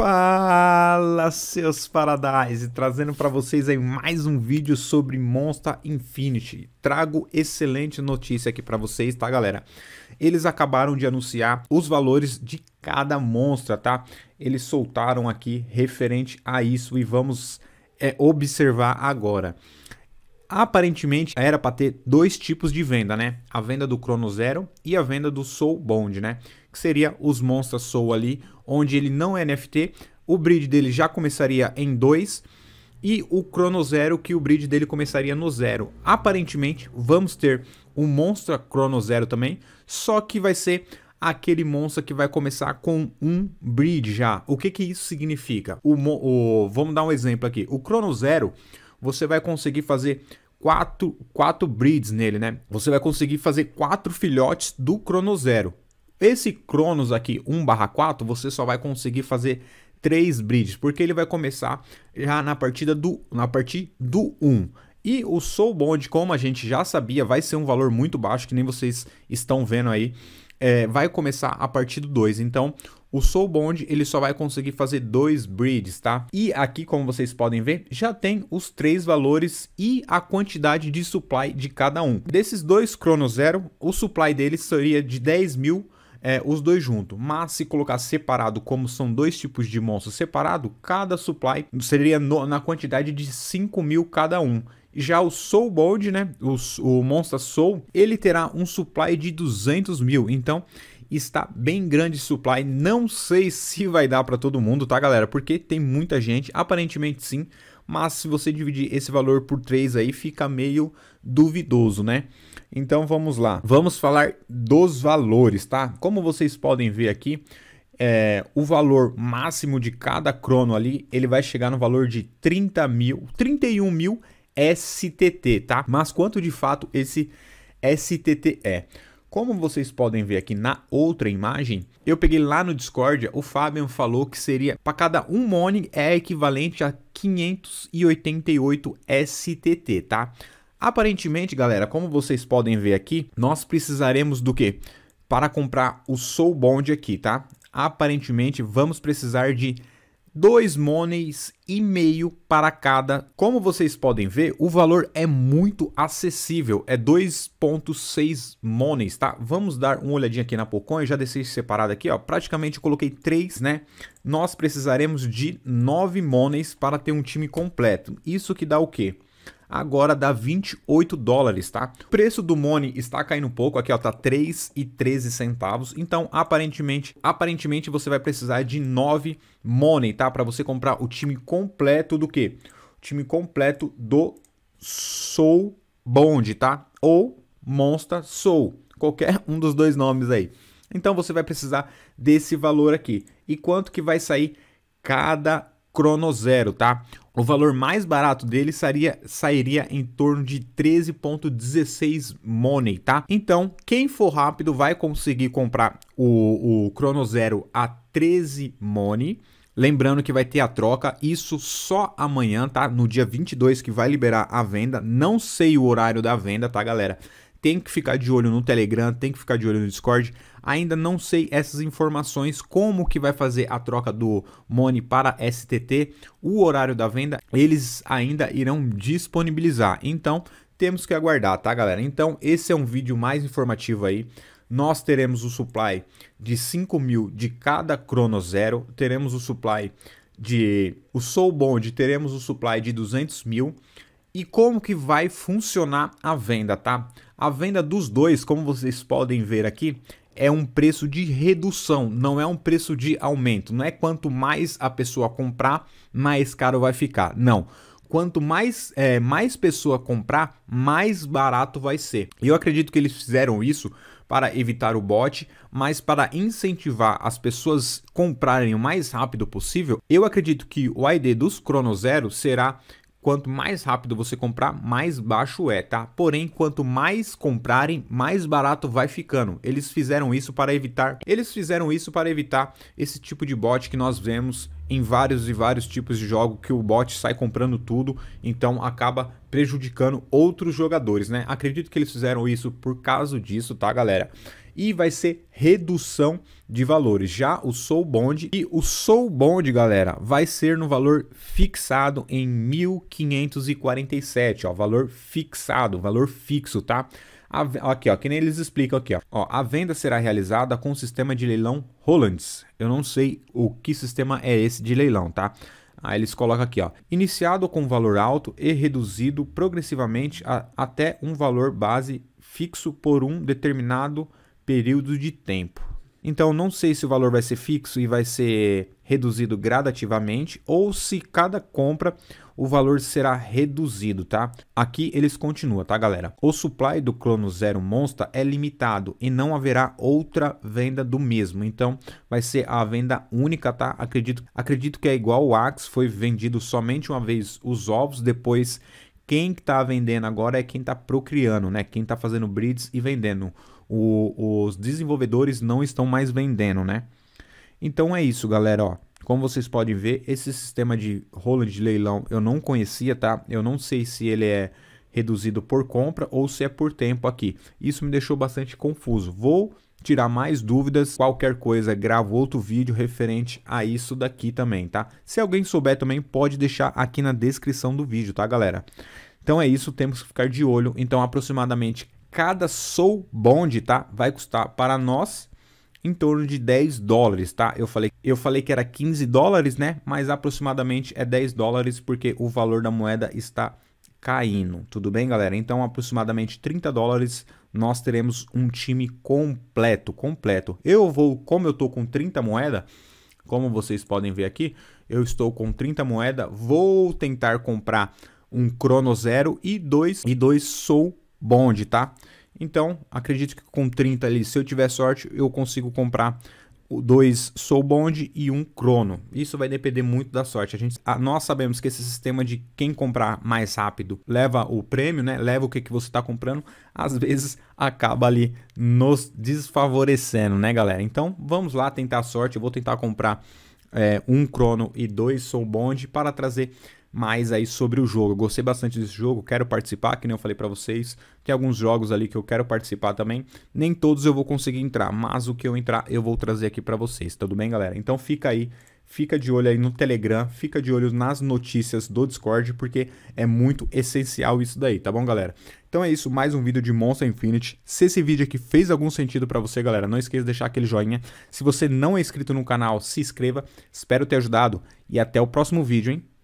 Fala seus Paradise, trazendo para vocês aí mais um vídeo sobre Monster Infinity. Trago excelente notícia aqui para vocês, tá galera? Eles acabaram de anunciar os valores de cada monstro, tá? Eles soltaram aqui referente a isso e vamos é, observar agora. Aparentemente era para ter dois tipos de venda, né? A venda do Chrono Zero e a venda do Soul Bond, né? Que seria os monstros Soul ali, onde ele não é NFT. O bridge dele já começaria em 2 e o Chrono Zero, que o bridge dele começaria no zero. Aparentemente, vamos ter um monstro Chrono Zero também, só que vai ser aquele monstro que vai começar com um bridge já. O que, que isso significa? O, o, vamos dar um exemplo aqui. O Chrono Zero, você vai conseguir fazer quatro, quatro breeds nele, né? Você vai conseguir fazer quatro filhotes do Chrono Zero. Esse Cronos aqui, 1 4, você só vai conseguir fazer 3 bridges, porque ele vai começar já na partida do na partir do 1. E o Soul Bond, como a gente já sabia, vai ser um valor muito baixo, que nem vocês estão vendo aí, é, vai começar a partir do 2. Então, o Soul Bond, ele só vai conseguir fazer dois breeds, tá? E aqui, como vocês podem ver, já tem os três valores e a quantidade de supply de cada um. Desses dois Chrono Zero, o supply deles seria de 10 mil é, os dois juntos. Mas se colocar separado, como são dois tipos de monstros separados, cada supply seria no, na quantidade de 5 mil cada um. Já o Soul Bold, né, o, o Monster Soul, ele terá um supply de 200 mil. Então, está bem grande supply. Não sei se vai dar para todo mundo, tá, galera? Porque tem muita gente. Aparentemente, sim mas se você dividir esse valor por 3 aí, fica meio duvidoso, né? Então vamos lá, vamos falar dos valores, tá? Como vocês podem ver aqui, é, o valor máximo de cada crono ali, ele vai chegar no valor de 30 mil, 31 mil STT, tá? Mas quanto de fato esse STT é? Como vocês podem ver aqui na outra imagem, eu peguei lá no Discord, o Fabian falou que seria para cada um Mone é equivalente a 588 STT, tá? Aparentemente, galera, como vocês podem ver aqui, nós precisaremos do quê? Para comprar o Soul Bond aqui, tá? Aparentemente, vamos precisar de dois monies e meio para cada. Como vocês podem ver, o valor é muito acessível, é 2.6 monies, tá? Vamos dar uma olhadinha aqui na eu já deixei separado aqui, ó. Praticamente coloquei 3, né? Nós precisaremos de 9 monies para ter um time completo. Isso que dá o quê? agora dá 28 dólares, tá? O preço do Money está caindo um pouco, aqui ó, tá 3,13 e centavos, então aparentemente, aparentemente você vai precisar de 9 Money, tá? Para você comprar o time completo do quê? O time completo do Soul Bond, tá? Ou Monster Soul, qualquer um dos dois nomes aí. Então você vai precisar desse valor aqui. E quanto que vai sair cada Chrono Zero, tá? O valor mais barato dele seria sairia em torno de 13.16 money, tá? Então, quem for rápido vai conseguir comprar o, o Chrono Zero a 13 money. Lembrando que vai ter a troca, isso só amanhã, tá? No dia 22 que vai liberar a venda. Não sei o horário da venda, tá, galera? tem que ficar de olho no Telegram, tem que ficar de olho no Discord. Ainda não sei essas informações, como que vai fazer a troca do Money para STT, o horário da venda, eles ainda irão disponibilizar. Então, temos que aguardar, tá, galera? Então, esse é um vídeo mais informativo aí. Nós teremos o supply de 5 mil de cada Chrono zero, teremos o supply de o Soul Bond, teremos o supply de 200 mil e como que vai funcionar a venda, tá? A venda dos dois, como vocês podem ver aqui, é um preço de redução, não é um preço de aumento. Não é quanto mais a pessoa comprar, mais caro vai ficar. Não. Quanto mais, é, mais pessoa comprar, mais barato vai ser. Eu acredito que eles fizeram isso para evitar o bot, mas para incentivar as pessoas comprarem o mais rápido possível, eu acredito que o ID dos Crono Zero será Quanto mais rápido você comprar, mais baixo é, tá? Porém, quanto mais comprarem, mais barato vai ficando. Eles fizeram isso para evitar, eles fizeram isso para evitar esse tipo de bot que nós vemos em vários e vários tipos de jogo que o bot sai comprando tudo, então acaba prejudicando outros jogadores, né? Acredito que eles fizeram isso por causa disso, tá, galera? e vai ser redução de valores. Já o Soul Bond e o Soul Bond, galera, vai ser no valor fixado em 1547, ó, valor fixado, valor fixo, tá? aqui, ó, que nem eles explicam aqui, ó. ó. A venda será realizada com o sistema de leilão Hollands. Eu não sei o que sistema é esse de leilão, tá? Aí eles colocam aqui, ó. Iniciado com valor alto e reduzido progressivamente a, até um valor base fixo por um determinado período de tempo. Então, não sei se o valor vai ser fixo e vai ser reduzido gradativamente ou se cada compra o valor será reduzido, tá? Aqui eles continuam, tá, galera? O supply do Clono Zero Monster é limitado e não haverá outra venda do mesmo. Então, vai ser a venda única, tá? Acredito, acredito que é igual o Axe, foi vendido somente uma vez os ovos, depois quem está vendendo agora é quem está procriando, né? Quem está fazendo breeds e vendendo o, os desenvolvedores não estão mais vendendo, né? Então é isso, galera, ó. Como vocês podem ver, esse sistema de rolo de leilão eu não conhecia, tá? Eu não sei se ele é reduzido por compra ou se é por tempo aqui. Isso me deixou bastante confuso. Vou tirar mais dúvidas, qualquer coisa, gravo outro vídeo referente a isso daqui também, tá? Se alguém souber também, pode deixar aqui na descrição do vídeo, tá, galera? Então é isso, temos que ficar de olho. Então, aproximadamente cada Soul Bond, tá? Vai custar para nós em torno de 10 dólares, tá? Eu falei, eu falei que era 15 dólares, né? Mas aproximadamente é 10 dólares porque o valor da moeda está caindo. Tudo bem, galera? Então, aproximadamente 30 dólares nós teremos um time completo, completo. Eu vou, como eu tô com 30 moeda, como vocês podem ver aqui, eu estou com 30 moeda, vou tentar comprar um Chrono Zero e dois e dois Soul bonde, tá? Então, acredito que com 30 ali, se eu tiver sorte, eu consigo comprar dois Soul Bond e um Crono. Isso vai depender muito da sorte. A gente, a, ah, nós sabemos que esse sistema de quem comprar mais rápido leva o prêmio, né? Leva o que, que você está comprando. Às vezes acaba ali nos desfavorecendo, né, galera? Então vamos lá tentar a sorte. Eu vou tentar comprar é, um Crono e dois Soul Bond para trazer mais aí sobre o jogo. Gostei bastante desse jogo, quero participar, que nem eu falei para vocês. Tem alguns jogos ali que eu quero participar também. Nem todos eu vou conseguir entrar, mas o que eu entrar eu vou trazer aqui para vocês, tudo bem, galera? Então fica aí, fica de olho aí no Telegram, fica de olho nas notícias do Discord, porque é muito essencial isso daí, tá bom, galera? Então é isso, mais um vídeo de Monster Infinity. Se esse vídeo aqui fez algum sentido para você, galera, não esqueça de deixar aquele joinha. Se você não é inscrito no canal, se inscreva. Espero ter ajudado e até o próximo vídeo, hein?